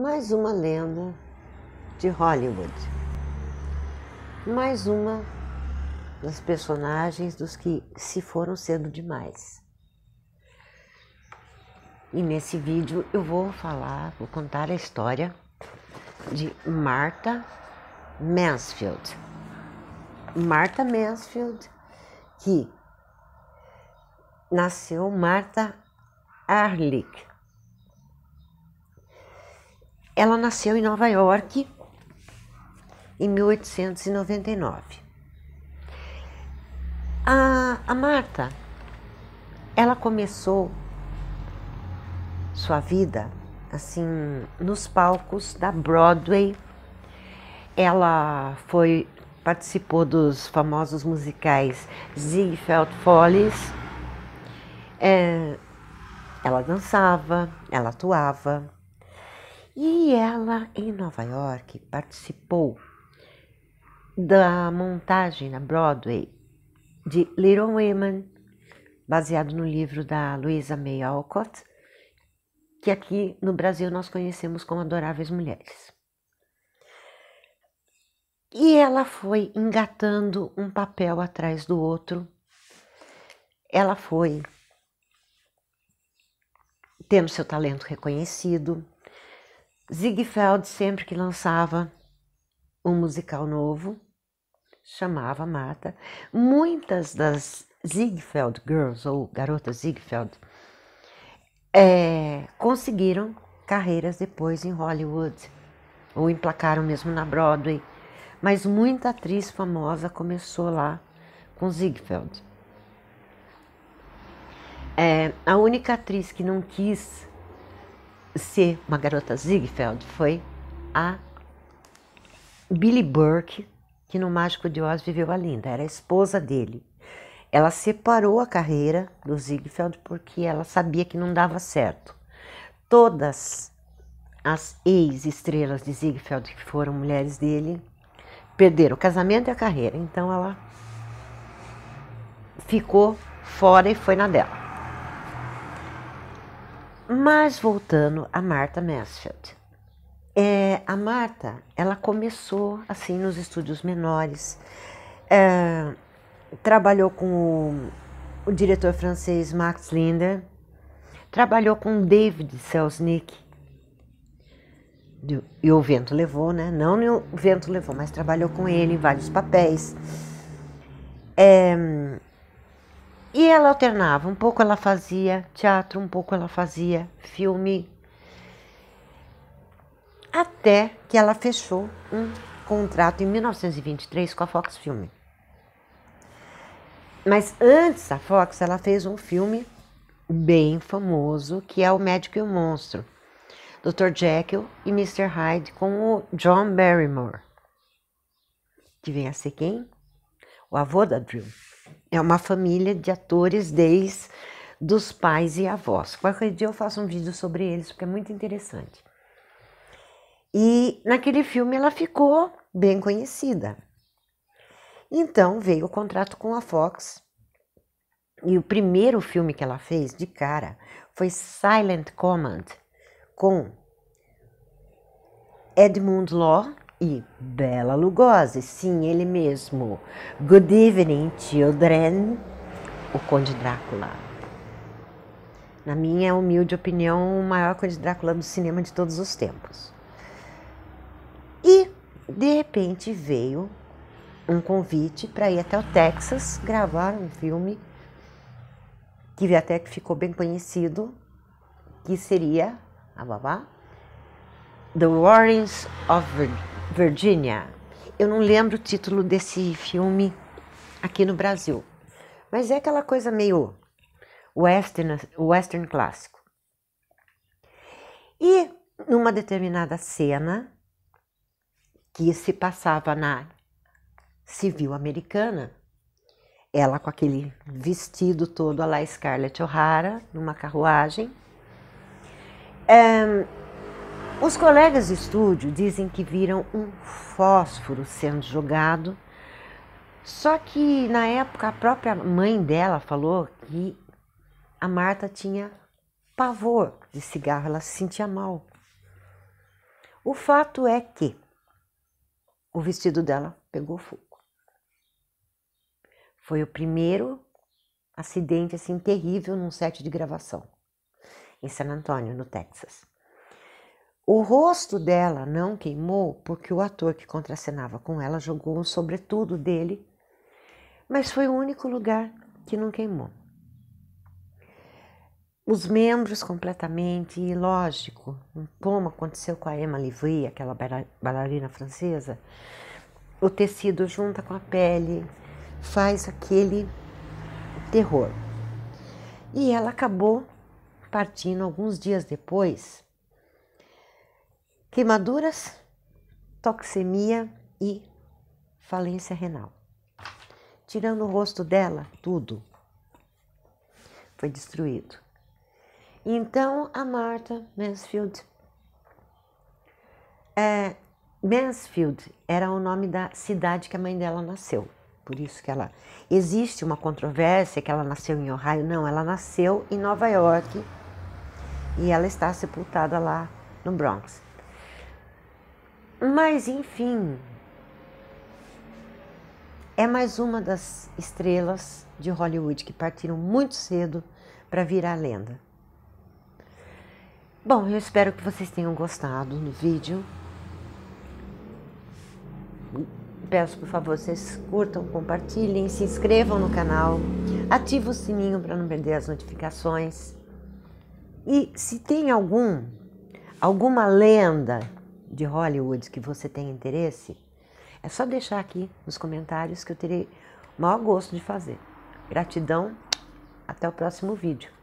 Mais uma lenda de Hollywood. Mais uma das personagens dos que se foram cedo demais. E nesse vídeo eu vou falar, vou contar a história de Martha Mansfield. Martha Mansfield, que nasceu Martha Arlick ela nasceu em Nova York em 1899. A, a Marta, ela começou sua vida assim nos palcos da Broadway. Ela foi participou dos famosos musicais Ziegfeld Follies. É, ela dançava, ela atuava. E ela, em Nova York, participou da montagem na Broadway de Little Women, baseado no livro da Louisa May Alcott, que aqui no Brasil nós conhecemos como Adoráveis Mulheres. E ela foi engatando um papel atrás do outro. Ela foi tendo seu talento reconhecido, Ziegfeld, sempre que lançava um musical novo, chamava Marta. Muitas das Ziegfeld Girls, ou garotas Ziegfeld, é, conseguiram carreiras depois em Hollywood, ou emplacaram mesmo na Broadway. Mas muita atriz famosa começou lá com Ziegfeld. É, a única atriz que não quis ser uma garota Ziegfeld foi a Billy Burke, que no Mágico de Oz viveu a Linda, era a esposa dele. Ela separou a carreira do Ziegfeld porque ela sabia que não dava certo. Todas as ex-estrelas de Ziegfeld, que foram mulheres dele, perderam o casamento e a carreira. Então ela ficou fora e foi na dela. Mas voltando a Marta Mansfield. É, a Marta, ela começou assim nos estúdios menores, é, trabalhou com o, o, diretor francês Max Linder, trabalhou com David Selznick, e o vento levou, né? Não o vento levou, mas trabalhou com ele em vários papéis. É, e ela alternava, um pouco ela fazia teatro, um pouco ela fazia filme. Até que ela fechou um contrato em 1923 com a Fox Filme. Mas antes da Fox, ela fez um filme bem famoso que é O Médico e o Monstro, Dr. Jekyll e Mr. Hyde com o John Barrymore, que vem a ser quem? O avô da Drew. É uma família de atores desde dos pais e avós. Qualquer dia eu faço um vídeo sobre eles, porque é muito interessante. E naquele filme ela ficou bem conhecida. Então veio o contrato com a Fox. E o primeiro filme que ela fez de cara foi Silent Command com Edmund Law e Bela Lugosi, sim, ele mesmo. Good evening, children. O Conde Drácula. Na minha humilde opinião, o maior Conde Drácula do cinema de todos os tempos. E, de repente, veio um convite para ir até o Texas gravar um filme que até que ficou bem conhecido, que seria a babá The Warrens of Virginia. Virginia. Eu não lembro o título desse filme aqui no Brasil, mas é aquela coisa meio western, western clássico. E numa determinada cena que se passava na civil americana, ela com aquele vestido todo a la Scarlett O'Hara, numa carruagem. Um, eh, os colegas de estúdio dizem que viram um fósforo sendo jogado, só que na época a própria mãe dela falou que a Marta tinha pavor de cigarro, ela se sentia mal. O fato é que o vestido dela pegou fogo. Foi o primeiro acidente assim terrível num set de gravação em San Antonio, no Texas. O rosto dela não queimou porque o ator que contracenava com ela jogou um sobretudo dele, mas foi o único lugar que não queimou. Os membros completamente ilógico, como aconteceu com a Emma Livry, aquela bailarina francesa, o tecido junta com a pele, faz aquele terror. E ela acabou partindo alguns dias depois queimaduras, toxemia e falência renal. Tirando o rosto dela, tudo foi destruído. Então a Martha Mansfield, é, Mansfield era o nome da cidade que a mãe dela nasceu. Por isso que ela existe uma controvérsia que ela nasceu em Ohio, não, ela nasceu em Nova York e ela está sepultada lá no Bronx. Mas, enfim, é mais uma das estrelas de Hollywood que partiram muito cedo para virar lenda. Bom, eu espero que vocês tenham gostado do vídeo. Peço por favor, vocês curtam, compartilhem, se inscrevam no canal, ativem o sininho para não perder as notificações. E se tem algum alguma lenda de Hollywood que você tem interesse, é só deixar aqui nos comentários que eu terei o maior gosto de fazer. Gratidão, até o próximo vídeo.